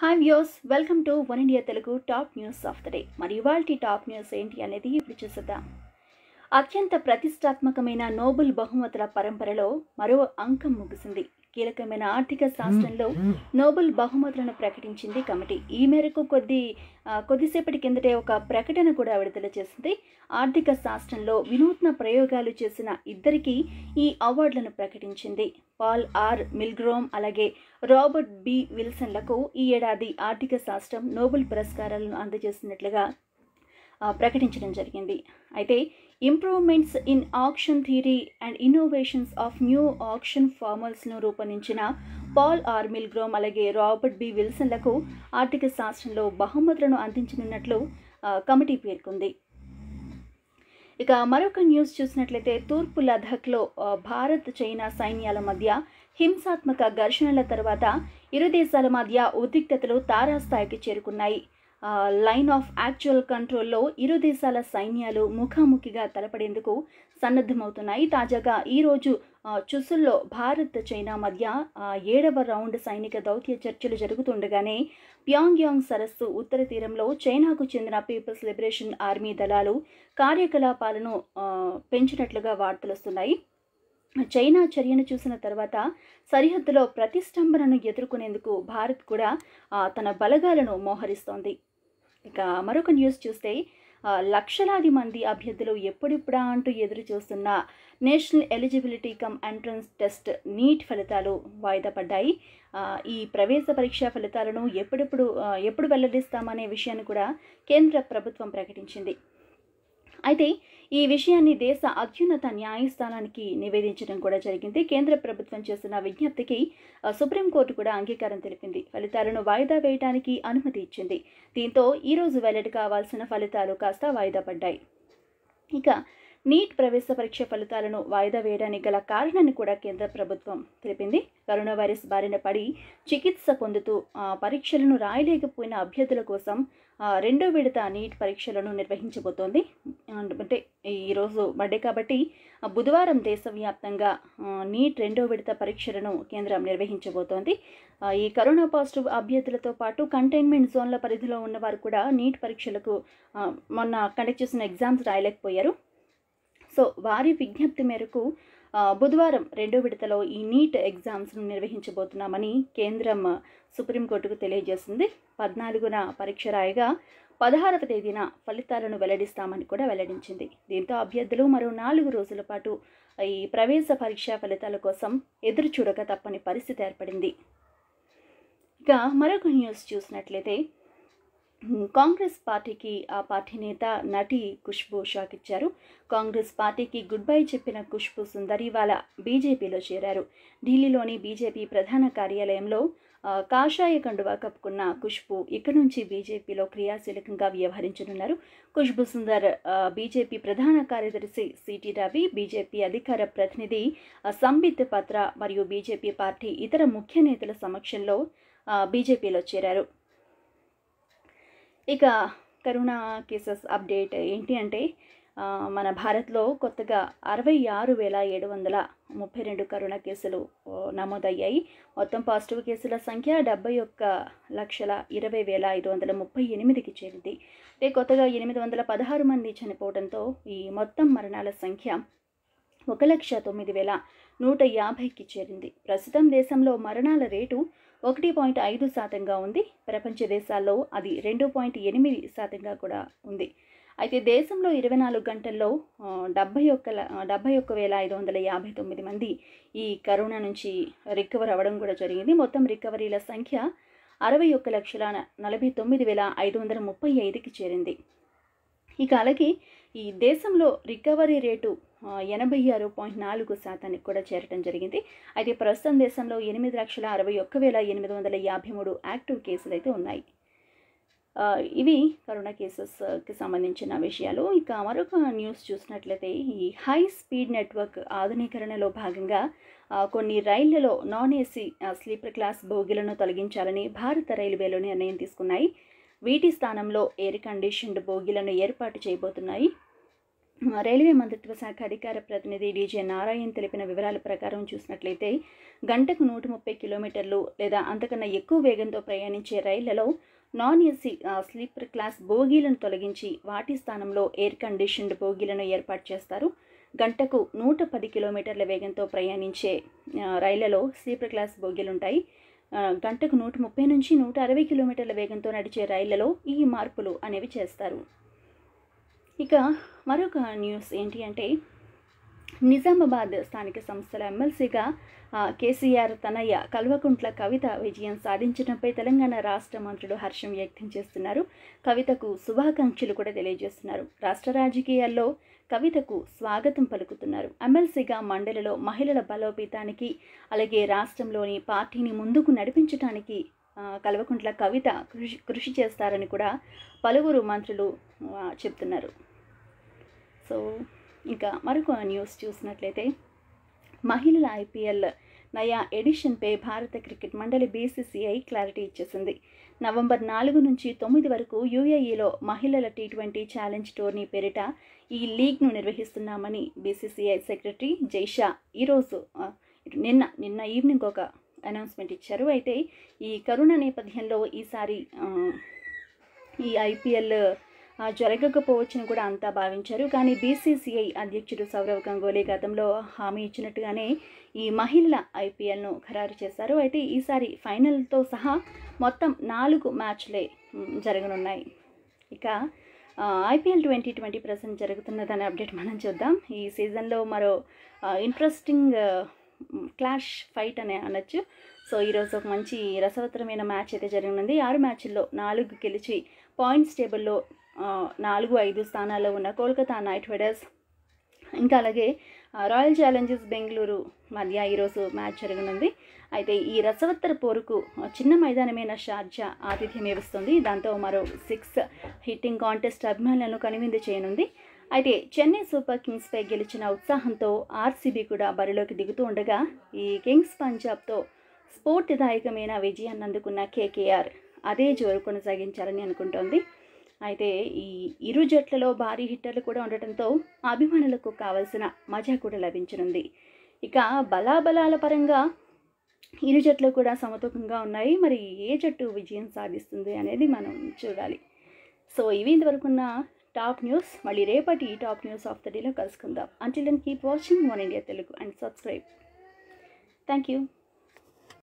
hi views welcome to One India Telugu top news of the day మరి ఇవాళ top news ఏంటి అనేది ఇప్పుడు చూసేద్దాం అత్యంత ప్రతిష్టాత్మకమైన నోబెల్ బహుమతుల పరంపరలో మరో అంకం ముగిసింది కీలకమైన ఆర్థిక శాస్త్రంలో నోబెల్ బహుమతులను ప్రకటించింది కమిటీ ఈ మేరకు కొద్ది కొద్దిసేపటి కిందటే ఒక ప్రకటన కూడా విడుదల చేసింది ఆర్థిక శాస్త్రంలో వినూత్న ప్రయోగాలు చేసిన ఇద్దరికి ఈ అవార్డులను ప్రకటించింది పాల్ ఆర్ మిల్గ్రోమ్ అలాగే రాబర్ట్ బి విల్సన్లకు ఈ ఏడాది ఆర్థిక శాస్త్రం నోబెల్ పురస్కారాలను అందజేస్తున్నట్లుగా ప్రకటించడం జరిగింది అయితే improvements in auction theory and innovations of new auction ఫార్మల్స్ను రూపొందించిన పాల్ ఆర్ మిల్గ్రోమ్ అలాగే రాబర్ట్ బి విల్సన్లకు ఆర్థిక శాస్త్రంలో బహుమతులను అందించనున్నట్లు కమిటీ పేర్కొంది ఇక మరొక న్యూస్ చూసినట్లయితే తూర్పు లదాఖ్లో భారత్ చైనా సైన్యాల మధ్య హింసాత్మక ఘర్షణల తర్వాత ఇరు దేశాల మధ్య ఉద్రిక్తతలు తారాస్థాయికి చేరుకున్నాయి లైన్ ఆఫ్ యాక్చువల్ కంట్రోల్లో ఇరు దేశాల సైన్యాలు ముఖాముఖిగా తలపడేందుకు సన్నద్ధమవుతున్నాయి తాజాగా ఈరోజు చుసుల్లో భారత్ చైనా మధ్య ఏడవ రౌండ్ సైనిక దౌత్య చర్చలు జరుగుతుండగానే ప్యాంగ్యాంగ్ సరస్సు ఉత్తర తీరంలో చైనాకు చెందిన పీపుల్స్ లిబరేషన్ ఆర్మీ దళాలు కార్యకలాపాలను పెంచినట్లుగా వార్తలు వస్తున్నాయి చైనా చర్యను చూసిన తర్వాత సరిహద్దులో ప్రతిష్టంభనను ఎదుర్కొనేందుకు భారత్ కూడా తన బలగాలను మోహరిస్తోంది ఇక మరొక న్యూస్ చూస్తే లక్షలాది మంది అభ్యర్థులు ఎప్పుడిప్పుడా అంటూ ఎదురు చూస్తున్న National Eligibility cum Entrance Test NEET ఫలితాలు వాయిదా పడ్డాయి ఈ ప్రవేశ పరీక్ష ఫలితాలను ఎప్పుడెప్పుడు ఎప్పుడు వెల్లడిస్తామనే విషయాన్ని కూడా కేంద్ర ప్రభుత్వం ప్రకటించింది అయితే ఈ విషయాన్ని దేశ అత్యున్నత న్యాయస్థానానికి నివేదించడం కూడా జరిగింది కేంద్ర ప్రభుత్వం చేస్తున్న విజ్ఞప్తికి సుప్రీంకోర్టు కూడా అంగీకారం తెలిపింది ఫలితాలను వాయిదా వేయడానికి అనుమతి ఇచ్చింది దీంతో ఈరోజు వెల్లడి కావాల్సిన ఫలితాలు కాస్త వాయిదా పడ్డాయి ఇక నీట్ ప్రవేశ పరీక్ష ఫలితాలను వాయిదా వేయడానికి గల కారణాన్ని కూడా కేంద్ర ప్రభుత్వం తెలిపింది కరోనా వైరస్ బారిన పడి చికిత్స పొందుతూ పరీక్షలను రాయలేకపోయిన అభ్యర్థుల కోసం రెండో విడత నీట్ పరీక్షలను నిర్వహించబోతోంది అంటే ఈరోజు బర్త్డే కాబట్టి బుధవారం దేశవ్యాప్తంగా నీట్ రెండో విడత పరీక్షలను కేంద్రం నిర్వహించబోతోంది ఈ కరోనా పాజిటివ్ అభ్యర్థులతో పాటు కంటైన్మెంట్ జోన్ల పరిధిలో ఉన్నవారు కూడా నీట్ పరీక్షలకు మొన్న కండక్ట్ చేసిన ఎగ్జామ్స్ రాయలేకపోయారు సో వారి విజ్ఞప్తి మేరకు బుధవారం రెండో విడతలో ఈ నీట్ ఎగ్జామ్స్ను నిర్వహించబోతున్నామని కేంద్రం సుప్రీంకోర్టుకు తెలియజేసింది పద్నాలుగున పరీక్ష రాయగా పదహారవ తేదీన ఫలితాలను వెల్లడిస్తామని కూడా వెల్లడించింది దీంతో అభ్యర్థులు మరో నాలుగు రోజుల పాటు ఈ ప్రవేశ పరీక్షా ఫలితాల కోసం ఎదురు చూడక తప్పని పరిస్థితి ఏర్పడింది ఇక మరొక న్యూస్ చూసినట్లయితే కాంగ్రెస్ పార్టీకి ఆ పార్టీ నేత నటి ఖుష్బు షాక్ ఇచ్చారు కాంగ్రెస్ పార్టీకి గుడ్ బై చెప్పిన ఖుష్బు సుందరి వాళ్ళ బీజేపీలో చేరారు ఢిల్లీలోని బీజేపీ ప్రధాన కార్యాలయంలో కాషాయ కండువా కప్పుకున్న ఖుష్బు ఇక్కడ నుంచి బీజేపీలో క్రియాశీలకంగా వ్యవహరించనున్నారు ఖుష్బు సుందర్ బీజేపీ ప్రధాన కార్యదర్శి సిటి రవి బీజేపీ అధికార ప్రతినిధి సంబిత్ పత్ర మరియు బీజేపీ పార్టీ ఇతర ముఖ్య నేతల సమక్షంలో బీజేపీలో చేరారు ఇక కరోనా కేసెస్ అప్డేట్ ఏంటి అంటే మన భారత్లో కొత్తగా అరవై ఆరు వేల ఏడు వందల ముప్పై రెండు కరోనా కేసులు నమోదయ్యాయి మొత్తం పాజిటివ్ కేసుల సంఖ్య డెబ్బై ఒక్క లక్షల ఇరవై వేల ఐదు వందల ముప్పై ఎనిమిదికి చేరింది అయితే కొత్తగా ఎనిమిది వందల పదహారు మంది చనిపోవడంతో ఈ మొత్తం మరణాల సంఖ్య ఒక లక్ష తొమ్మిది వేల నూట యాభైకి చేరింది ప్రస్తుతం దేశంలో మరణాల రేటు ఒకటి పాయింట్ ఐదు శాతంగా ఉంది ప్రపంచ దేశాల్లో అది రెండు పాయింట్ ఎనిమిది శాతంగా కూడా ఉంది అయితే దేశంలో ఇరవై నాలుగు గంటల్లో డెబ్బై ఒక్క డెబ్బై ఒక్క వేల ఐదు వందల యాభై తొమ్మిది మంది ఈ కరోనా నుంచి రికవర్ అవ్వడం కూడా జరిగింది మొత్తం రికవరీల సంఖ్య అరవై ఒక్క లక్షల నలభై తొమ్మిది వేల ఐదు వందల ముప్పై ఐదుకి చేరింది ఇక అలాగే ఈ దేశంలో రికవరీ రేటు ఎనభై ఆరు పాయింట్ నాలుగు శాతానికి కూడా చేరటం జరిగింది అయితే ప్రస్తుతం దేశంలో ఎనిమిది లక్షల అరవై ఒక్క వేల ఎనిమిది వందల యాభై మూడు యాక్టివ్ కేసులు అయితే ఉన్నాయి ఇవి కరోనా కేసెస్కి సంబంధించిన విషయాలు ఇక మరొక న్యూస్ చూసినట్లయితే ఈ హై స్పీడ్ నెట్వర్క్ ఆధునీకరణలో భాగంగా కొన్ని రైళ్లలో నాన్ ఏసీ స్లీపర్ క్లాస్ బోగీలను తొలగించాలని భారత రైల్వేలు నిర్ణయం తీసుకున్నాయి వీటి స్థానంలో ఎయిర్ కండిషన్డ్ బోగీలను ఏర్పాటు చేయబోతున్నాయి రైల్వే మంత్రిత్వ శాఖ అధికార ప్రతినిధి డీజే నారాయణ్ తెలిపిన వివరాల ప్రకారం చూసినట్లయితే గంటకు నూట ముప్పై కిలోమీటర్లు లేదా అంతకన్నా ఎక్కువ వేగంతో ప్రయాణించే రైళ్లలో నాన్ ఏసీ స్లీపర్ క్లాస్ బోగీలను తొలగించి వాటి స్థానంలో ఎయిర్ కండిషన్డ్ బోగీలను ఏర్పాటు చేస్తారు గంటకు నూట పది కిలోమీటర్ల వేగంతో ప్రయాణించే రైళ్లలో స్లీపర్ క్లాస్ బోగీలు ఉంటాయి గంటకు నూట ముప్పై నుంచి నూట అరవై కిలోమీటర్ల వేగంతో నడిచే రైళ్లలో ఈ మార్పులు అనేవి చేస్తారు ఇక మరొక న్యూస్ ఏంటి అంటే నిజామాబాద్ స్థానిక సంస్థల ఎమ్మెల్సీగా కేసీఆర్ తనయ్య కల్వకుంట్ల కవిత విజయం సాధించడంపై తెలంగాణ రాష్ట్ర మంత్రులు హర్షం వ్యక్తం చేస్తున్నారు కవితకు శుభాకాంక్షలు కూడా తెలియజేస్తున్నారు రాష్ట్ర రాజకీయాల్లో కవితకు స్వాగతం పలుకుతున్నారు ఎమ్మెల్సీగా మండలిలో మహిళల బలోపేతానికి అలాగే రాష్ట్రంలోని పార్టీని ముందుకు నడిపించడానికి కల్వకుంట్ల కవిత కృషి కృషి చేస్తారని కూడా పలువురు మంత్రులు చెప్తున్నారు సో ఇంకా మరొక న్యూస్ చూసినట్లయితే మహిళల ఐపీఎల్ నయా ఎడిషన్పై భారత క్రికెట్ మండలి బీసీసీఐ క్లారిటీ ఇచ్చేసింది నవంబర్ నాలుగు నుంచి తొమ్మిది వరకు యూఏఈలో మహిళల టీ ట్వంటీ ఛాలెంజ్ టోర్నీ పేరిట ఈ లీగ్ను నిర్వహిస్తున్నామని బీసీసీఐ సెక్రటరీ జైషా ఈరోజు నిన్న నిన్న ఈవినింగ్ ఒక అనౌన్స్మెంట్ ఇచ్చారు అయితే ఈ కరోనా నేపథ్యంలో ఈసారి ఈ ఐపీఎల్ జరగకపోవచ్చని కూడా అంతా భావించారు కానీ బీసీసీఐ అధ్యక్షుడు సౌరవ్ గంగోలీ గతంలో హామీ ఇచ్చినట్టుగానే ఈ మహిళల ఐపీఎల్ను ఖరారు చేశారు అయితే ఈసారి ఫైనల్తో సహా మొత్తం నాలుగు మ్యాచ్లే జరగనున్నాయి ఇక ఐపీఎల్ ట్వంటీ ట్వంటీ ప్రజెంట్ జరుగుతున్న దాని అప్డేట్ మనం చూద్దాం ఈ సీజన్లో మరో ఇంట్రెస్టింగ్ క్లాష్ ఫైట్ అనే అనొచ్చు సో ఈరోజు ఒక మంచి రసవత్తరమైన మ్యాచ్ అయితే జరిగినది ఆరు మ్యాచ్ల్లో నాలుగు గెలిచి పాయింట్స్ టేబుల్లో నాలుగు ఐదు స్థానాల్లో ఉన్న కోల్కతా నైట్ రైడర్స్ ఇంకా అలాగే రాయల్ ఛాలెంజర్స్ బెంగళూరు మధ్య ఈరోజు మ్యాచ్ జరగనుంది అయితే ఈ రసవత్తర పోరుకు చిన్న మైదానమైన షార్జా ఆతిథ్యం ఇస్తుంది దాంతో మరో సిక్స్ హిట్టింగ్ కాంటెస్ట్ అభిమానులను కనువిందు చేయనుంది అయితే చెన్నై సూపర్ కింగ్స్పై గెలిచిన ఉత్సాహంతో ఆర్సీబీ కూడా బరిలోకి దిగుతూ ఉండగా ఈ కింగ్స్ పంజాబ్తో స్ఫూర్తిదాయకమైన విజయాన్ని అందుకున్న కేకేఆర్ అదే జోరు కొనసాగించాలని అనుకుంటోంది అయితే ఈ ఇరు జట్లలో భారీ హిట్టర్లు కూడా ఉండటంతో అభిమానులకు కావలసిన మజా కూడా లభించనుంది ఇక బలాబలాల పరంగా ఇరు జట్లు కూడా సమతూకంగా ఉన్నాయి మరి ఏ జట్టు విజయం సాధిస్తుంది అనేది మనం చూడాలి సో ఇవి ఇంతవరకున్న టాప్ న్యూస్ మళ్ళీ రేపటి ఈ టాప్ న్యూస్ ఆఫ్ ద డేలో కలుసుకుందాం until and keep watching One India Telugu and subscribe thank you